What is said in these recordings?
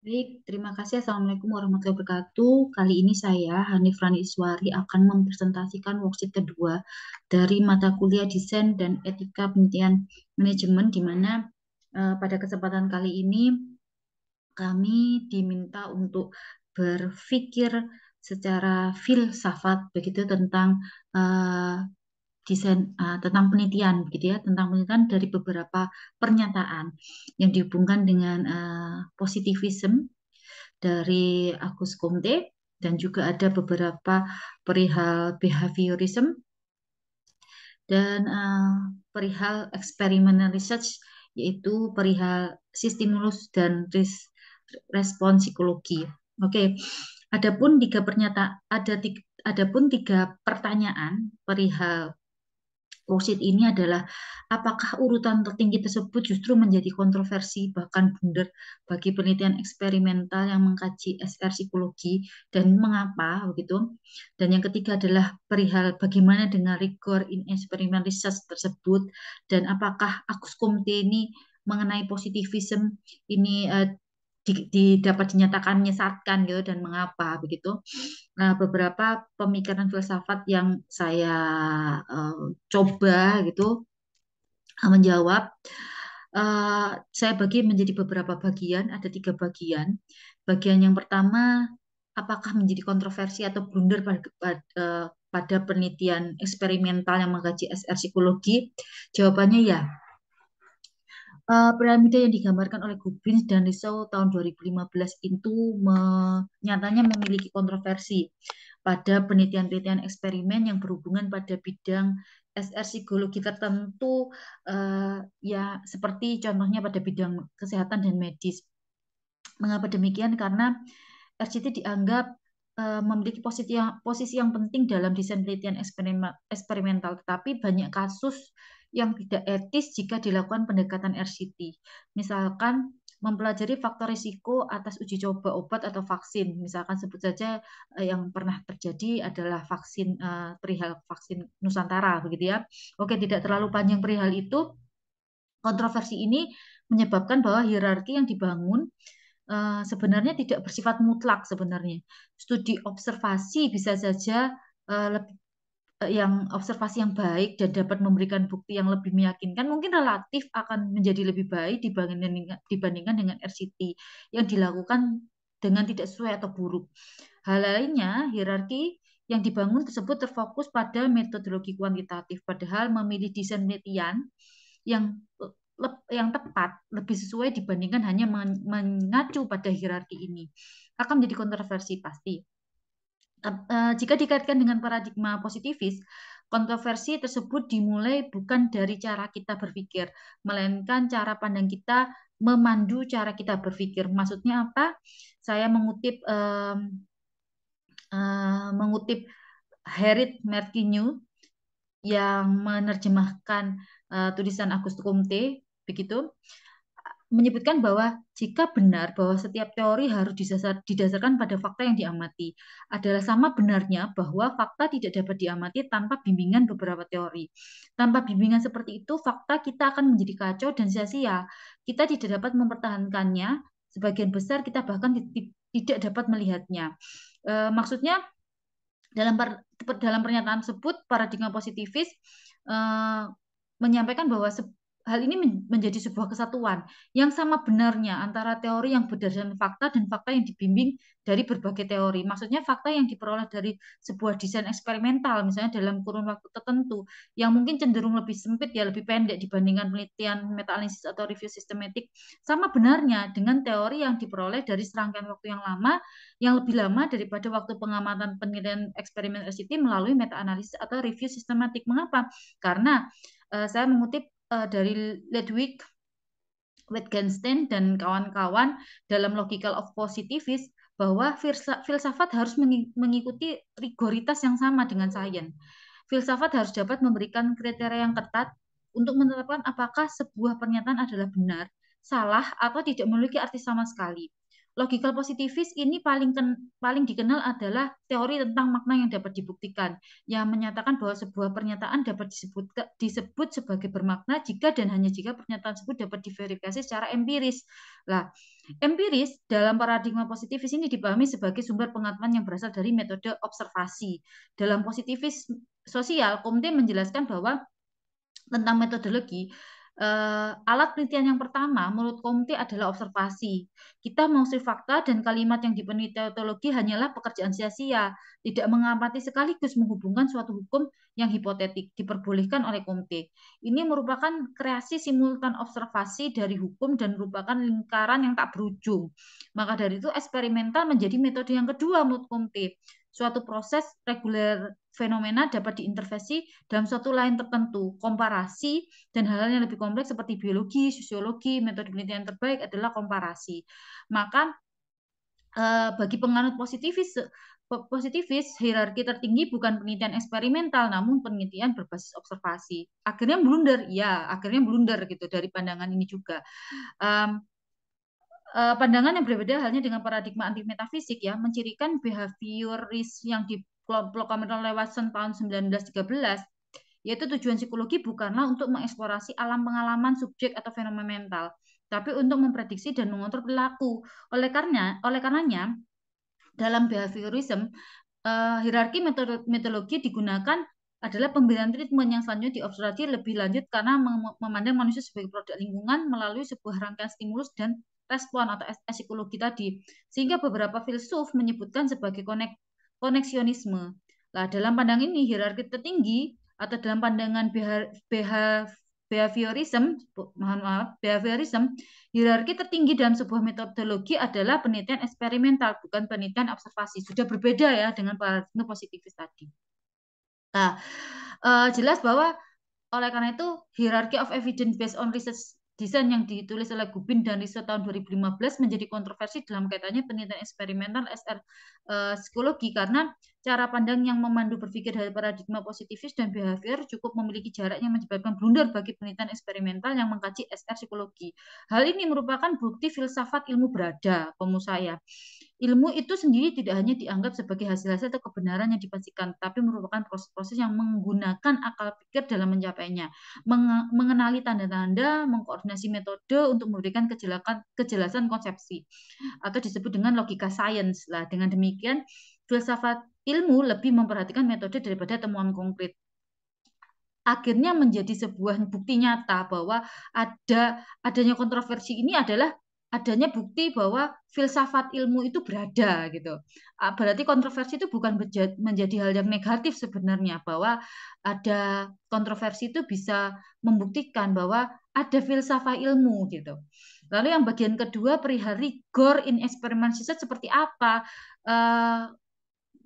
Baik, terima kasih. Assalamualaikum warahmatullahi wabarakatuh. Kali ini saya, Hanif Rani Iswari, akan mempresentasikan worksheet kedua dari mata kuliah Desain dan Etika Penelitian Manajemen, di mana uh, pada kesempatan kali ini kami diminta untuk berpikir secara filsafat begitu tentang uh, desain uh, tentang penelitian gitu ya tentang penelitian dari beberapa pernyataan yang dihubungkan dengan uh, eh, positivism dari Agus Comte dan juga ada beberapa perihal behaviorism dan uh, perihal experimental research yaitu perihal stimulus dan res respon psikologi. Oke. Okay. Adapun tiga pernyata ada tiga, adapun tiga pertanyaan perihal wasit ini adalah apakah urutan tertinggi tersebut justru menjadi kontroversi bahkan bundar bagi penelitian eksperimental yang mengkaji SR psikologi dan mengapa begitu. Dan yang ketiga adalah perihal bagaimana dengan rigor in eksperimental research tersebut dan apakah Agus Komte ini mengenai positivism ini uh, di, di, dapat dinyatakan menyesatkan gitu dan mengapa begitu. Nah, beberapa pemikiran filsafat yang saya uh, coba gitu eh, menjawab uh, saya bagi menjadi beberapa bagian, ada tiga bagian. Bagian yang pertama apakah menjadi kontroversi atau blunder pada, pada, pada penelitian eksperimental yang mengkaji SR psikologi? Jawabannya ya, uh, eh, piramida yang digambarkan oleh Gubins dan Rousseau tahun 2015 itu me nyatanya memiliki kontroversi pada penelitian-penelitian eksperimen yang berhubungan pada bidang SR psikologi tertentu uh, ya seperti contohnya pada bidang kesehatan dan medis. Mengapa demikian? Karena RCT dianggap eh, memiliki posisi yang, posisi yang penting dalam desain penelitian eksperimen eksperimental, tetapi banyak kasus yang tidak etis jika dilakukan pendekatan RCT. Misalkan mempelajari faktor risiko atas uji coba obat atau vaksin. Misalkan sebut saja eh, yang pernah terjadi adalah vaksin eh, perihal vaksin Nusantara begitu ya. Oke, tidak terlalu panjang perihal itu. Kontroversi ini menyebabkan bahwa hierarki yang dibangun eh, sebenarnya tidak bersifat mutlak sebenarnya. Studi observasi bisa saja lebih Eh, yang observasi yang baik dan dapat memberikan bukti yang lebih meyakinkan mungkin relatif akan menjadi lebih baik dibandingkan dibandingkan dengan RCT yang dilakukan dengan tidak sesuai atau buruk. Hal lainnya, hierarki yang dibangun tersebut terfokus pada metodologi kuantitatif, padahal memilih desain penelitian yang yang tepat lebih sesuai dibandingkan hanya mengacu pada hierarki ini akan menjadi kontroversi pasti. Eh, jika dikaitkan dengan paradigma positivis, kontroversi tersebut dimulai bukan dari cara kita berpikir, melainkan cara pandang kita memandu cara kita berpikir. Maksudnya apa? Saya mengutip um, uh, mengutip Herit Merkinyu yang menerjemahkan uh, tulisan Agus Comte, begitu menyebutkan bahwa jika benar bahwa setiap teori harus didasar, didasarkan pada fakta yang diamati adalah sama benarnya bahwa fakta tidak dapat diamati tanpa bimbingan beberapa teori. Tanpa bimbingan seperti itu, fakta kita akan menjadi kacau dan sia-sia. Kita tidak dapat mempertahankannya, sebagian besar kita bahkan tidak dapat melihatnya. E, maksudnya dalam per, dalam pernyataan tersebut paradigma positivis e, menyampaikan bahwa hal ini menjadi sebuah kesatuan yang sama benarnya antara teori yang berdasarkan fakta dan fakta yang dibimbing dari berbagai teori. Maksudnya fakta yang diperoleh dari sebuah desain eksperimental, misalnya dalam kurun waktu tertentu, yang mungkin cenderung lebih sempit ya, lebih pendek dibandingkan penelitian meta-analisis atau review sistematik, sama benarnya dengan teori yang diperoleh dari serangkaian waktu yang lama, yang lebih lama daripada waktu pengamatan penelitian eksperimen RCT melalui meta-analisis atau review sistematik. Mengapa? Karena eh, saya mengutip uh, dari Ludwig Wittgenstein dan kawan-kawan dalam logical of positivist bahwa filsafat harus mengikuti rigoritas yang sama dengan sains. Filsafat harus dapat memberikan kriteria yang ketat untuk menetapkan apakah sebuah pernyataan adalah benar, salah, atau tidak memiliki arti sama sekali logical positivis ini paling ken, paling dikenal adalah teori tentang makna yang dapat dibuktikan yang menyatakan bahwa sebuah pernyataan dapat disebut disebut sebagai bermakna jika dan hanya jika pernyataan tersebut dapat diverifikasi secara empiris. Lah, empiris dalam paradigma positivis ini dipahami sebagai sumber pengetahuan yang berasal dari metode observasi. Dalam positivis sosial, Comte menjelaskan bahwa tentang metodologi Uh, alat penelitian yang pertama menurut Komite adalah observasi. Kita mengusir fakta dan kalimat yang dipenuhi teologi hanyalah pekerjaan sia-sia, tidak mengamati sekaligus menghubungkan suatu hukum yang hipotetik diperbolehkan oleh Komite. Ini merupakan kreasi simultan observasi dari hukum dan merupakan lingkaran yang tak berujung. Maka dari itu eksperimental menjadi metode yang kedua menurut Komite suatu proses reguler fenomena dapat diintervensi dalam suatu lain tertentu. Komparasi dan hal-hal yang lebih kompleks seperti biologi, sosiologi, metode penelitian terbaik adalah komparasi. Maka eh, bagi penganut positivis positivis hierarki tertinggi bukan penelitian eksperimental namun penelitian berbasis observasi akhirnya blunder ya akhirnya blunder gitu dari pandangan ini juga uh, pandangan yang berbeda halnya dengan paradigma anti metafisik ya mencirikan behavioris yang dikelompokkan lewat tahun 1913 yaitu tujuan psikologi bukanlah untuk mengeksplorasi alam pengalaman subjek atau fenomena mental, tapi untuk memprediksi dan mengontrol perilaku. Oleh karena oleh karenanya dalam behaviorism uh, hierarki metodologi digunakan adalah pemberian treatment yang selanjutnya diobservasi lebih lanjut karena memandang manusia sebagai produk lingkungan melalui sebuah rangkaian stimulus dan respon atau psikologi tadi. Sehingga beberapa filsuf menyebutkan sebagai konek koneksionisme. Nah, dalam pandang ini hierarki tertinggi atau dalam pandangan behaviorism, mohon maaf, behaviorism, hierarki tertinggi dalam sebuah metodologi adalah penelitian eksperimental, bukan penelitian observasi. Sudah berbeda ya dengan paradigma positivis tadi. Nah, eh, jelas bahwa oleh karena itu hierarchy of evidence based on research Desain yang ditulis oleh Gubin dan Riset tahun 2015 menjadi kontroversi dalam kaitannya penelitian eksperimental SR uh, eh, psikologi karena cara pandang yang memandu berpikir dari paradigma positivis dan behavior cukup memiliki jarak yang menyebabkan blunder bagi penelitian eksperimental yang mengkaji SR psikologi. Hal ini merupakan bukti filsafat ilmu berada, pemusaya. Ilmu itu sendiri tidak hanya dianggap sebagai hasil-hasil atau kebenaran yang dipastikan, tapi merupakan proses-proses yang menggunakan akal pikir dalam mencapainya, mengenali tanda-tanda, mengkoordinasi metode untuk memberikan kejelasan konsepsi, atau disebut dengan logika sains. Lah, dengan demikian, filsafat ilmu lebih memperhatikan metode daripada temuan konkret akhirnya menjadi sebuah bukti nyata bahwa ada adanya kontroversi ini adalah adanya bukti bahwa filsafat ilmu itu berada gitu. Ah, berarti kontroversi itu bukan menjadi hal yang negatif sebenarnya bahwa ada kontroversi itu bisa membuktikan bahwa ada filsafat ilmu gitu. Lalu yang bagian kedua perihal rigor in eksperimen research seperti apa? Eh,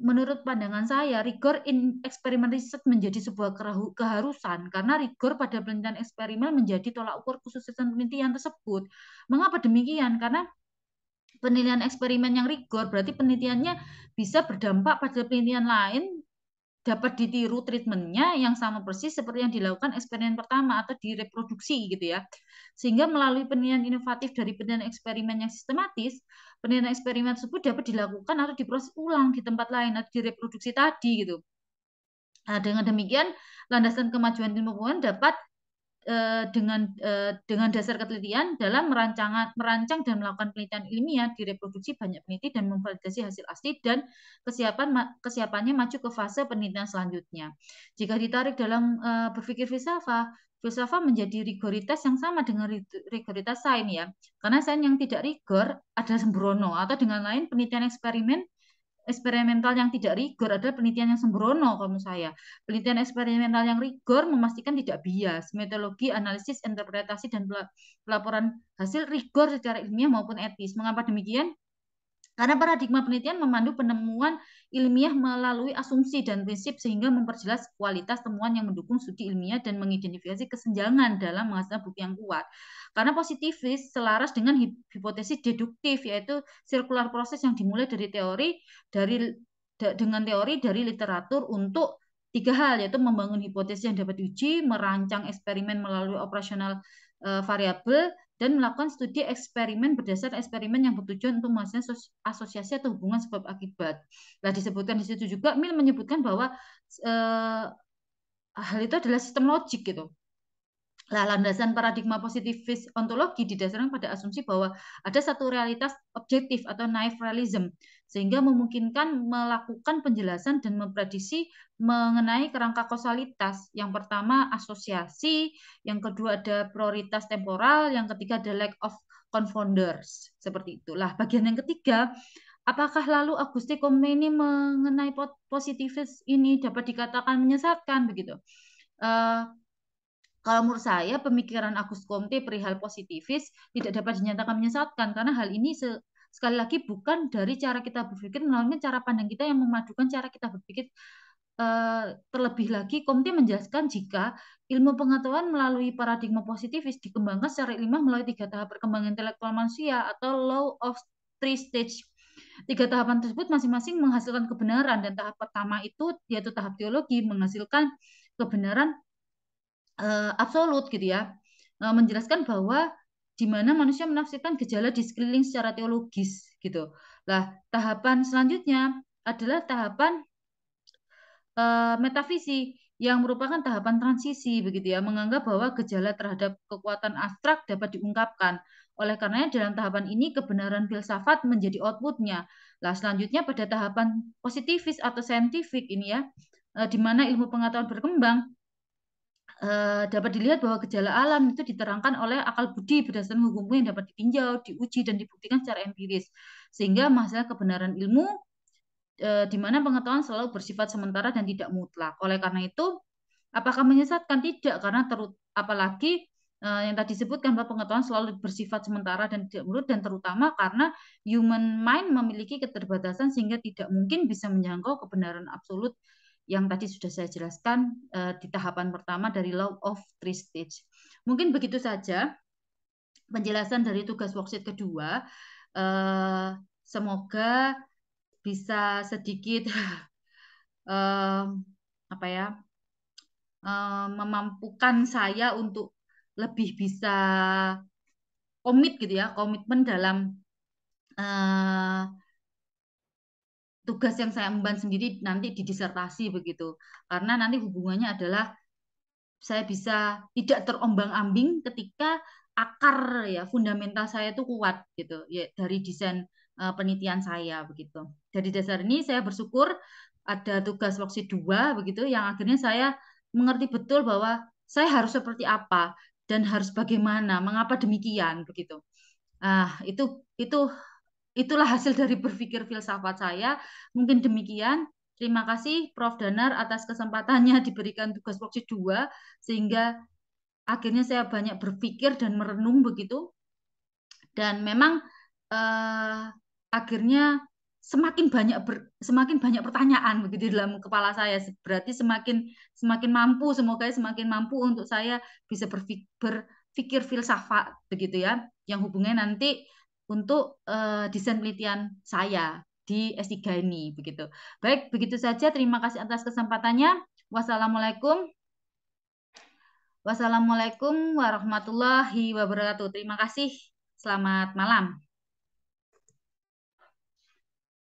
menurut pandangan saya, rigor in eksperimen riset menjadi sebuah keharusan karena rigor pada penelitian eksperimen menjadi tolak ukur khusus penelitian tersebut. Mengapa demikian? Karena penelitian eksperimen yang rigor berarti penelitiannya bisa berdampak pada penelitian lain dapat ditiru treatmentnya yang sama persis seperti yang dilakukan eksperimen pertama atau direproduksi gitu ya. Sehingga melalui penelitian inovatif dari penelitian eksperimen yang sistematis, penelitian eksperimen tersebut dapat dilakukan atau diproses ulang di tempat lain atau direproduksi tadi gitu. Nah, dengan demikian, landasan kemajuan ilmu pengetahuan dapat Eh, dengan eh, dengan dasar ketelitian dalam merancang merancang dan melakukan penelitian ilmiah direproduksi banyak peneliti dan memvalidasi hasil asli dan kesiapan kesiapannya maju ke fase penelitian selanjutnya. Jika ditarik dalam eh, berpikir filsafah, filsafah menjadi rigoritas yang sama dengan rigoritas sains ya. Karena sains yang tidak rigor ada sembrono atau dengan lain penelitian eksperimen eksperimental yang tidak rigor adalah penelitian yang sembrono kalau menurut saya. Penelitian eksperimental yang rigor memastikan tidak bias, metodologi, analisis, interpretasi, dan pelaporan hasil rigor secara ilmiah maupun etis. Mengapa demikian? Karena paradigma penelitian memandu penemuan ilmiah melalui asumsi dan prinsip sehingga memperjelas kualitas temuan yang mendukung studi ilmiah dan mengidentifikasi kesenjangan dalam menghasilkan bukti yang kuat. Karena positivis selaras dengan hipotesis deduktif yaitu sirkular proses yang dimulai dari teori dari dengan teori dari literatur untuk tiga hal yaitu membangun hipotesis yang dapat uji merancang eksperimen melalui operasional eh, variabel dan melakukan studi eksperimen berdasar eksperimen yang bertujuan untuk menghasilkan asosiasi atau hubungan sebab akibat. Nah, disebutkan di situ juga Mill menyebutkan bahwa eh, hal itu adalah sistem logik gitu. Nah, landasan paradigma positivis ontologi didasarkan pada asumsi bahwa ada satu realitas objektif atau naive realism, sehingga memungkinkan melakukan penjelasan dan memprediksi mengenai kerangka kausalitas. Yang pertama, asosiasi, yang kedua ada prioritas temporal, yang ketiga ada lack of confounders. Seperti itulah. Bagian yang ketiga, apakah lalu Auguste Comte ini mengenai positivis ini dapat dikatakan menyesatkan begitu? Uh, kalau menurut saya pemikiran Agus Komte perihal positivis tidak dapat dinyatakan menyesatkan karena hal ini se sekali lagi bukan dari cara kita berpikir melainkan cara pandang kita yang memadukan cara kita berpikir eh, terlebih lagi Komte menjelaskan jika ilmu pengetahuan melalui paradigma positivis dikembangkan secara ilmiah melalui tiga tahap perkembangan intelektual manusia atau law of three stage. Tiga tahapan tersebut masing-masing menghasilkan kebenaran dan tahap pertama itu yaitu tahap teologi menghasilkan kebenaran uh, eh, absolut gitu ya uh, menjelaskan bahwa di mana manusia menafsirkan gejala di sekeliling secara teologis gitu. Lah, tahapan selanjutnya adalah tahapan uh, metafisi yang merupakan tahapan transisi begitu ya, menganggap bahwa gejala terhadap kekuatan abstrak dapat diungkapkan. Oleh karenanya dalam tahapan ini kebenaran filsafat menjadi outputnya. Lah selanjutnya pada tahapan positivis atau saintifik ini ya, uh, di mana ilmu pengetahuan berkembang Eh, dapat dilihat bahwa gejala alam itu diterangkan oleh akal budi berdasarkan hukum yang dapat ditinjau, diuji, dan dibuktikan secara empiris. Sehingga masalah kebenaran ilmu eh, di mana pengetahuan selalu bersifat sementara dan tidak mutlak. Oleh karena itu, apakah menyesatkan? Tidak, karena terut apalagi eh, yang tadi disebutkan bahwa pengetahuan selalu bersifat sementara dan tidak mutlak dan terutama karena human mind memiliki keterbatasan sehingga tidak mungkin bisa menjangkau kebenaran absolut yang tadi sudah saya jelaskan uh, di tahapan pertama dari law of three stage. Mungkin begitu saja penjelasan dari tugas worksheet kedua. Uh, semoga bisa sedikit eh, apa ya memampukan saya untuk lebih bisa komit gitu ya komitmen dalam uh, tugas yang saya emban sendiri nanti di disertasi begitu. Karena nanti hubungannya adalah saya bisa tidak terombang-ambing ketika akar ya fundamental saya itu kuat gitu ya dari desain uh, penelitian saya begitu. Dari dasar ini saya bersyukur ada tugas waktu dua begitu yang akhirnya saya mengerti betul bahwa saya harus seperti apa dan harus bagaimana, mengapa demikian begitu. Ah, itu itu itulah hasil dari berpikir filsafat saya. Mungkin demikian. Terima kasih Prof. Danar atas kesempatannya diberikan tugas proksi 2 sehingga akhirnya saya banyak berpikir dan merenung begitu. Dan memang eh, akhirnya semakin banyak ber, semakin banyak pertanyaan begitu dalam kepala saya. Berarti semakin semakin mampu semoga semakin mampu untuk saya bisa berpikir, berpikir filsafat begitu ya. Yang hubungannya nanti untuk uh, desain penelitian saya di S3 ini begitu. Baik, begitu saja. Terima kasih atas kesempatannya. Wassalamualaikum. Wassalamualaikum warahmatullahi wabarakatuh. Terima kasih. Selamat malam.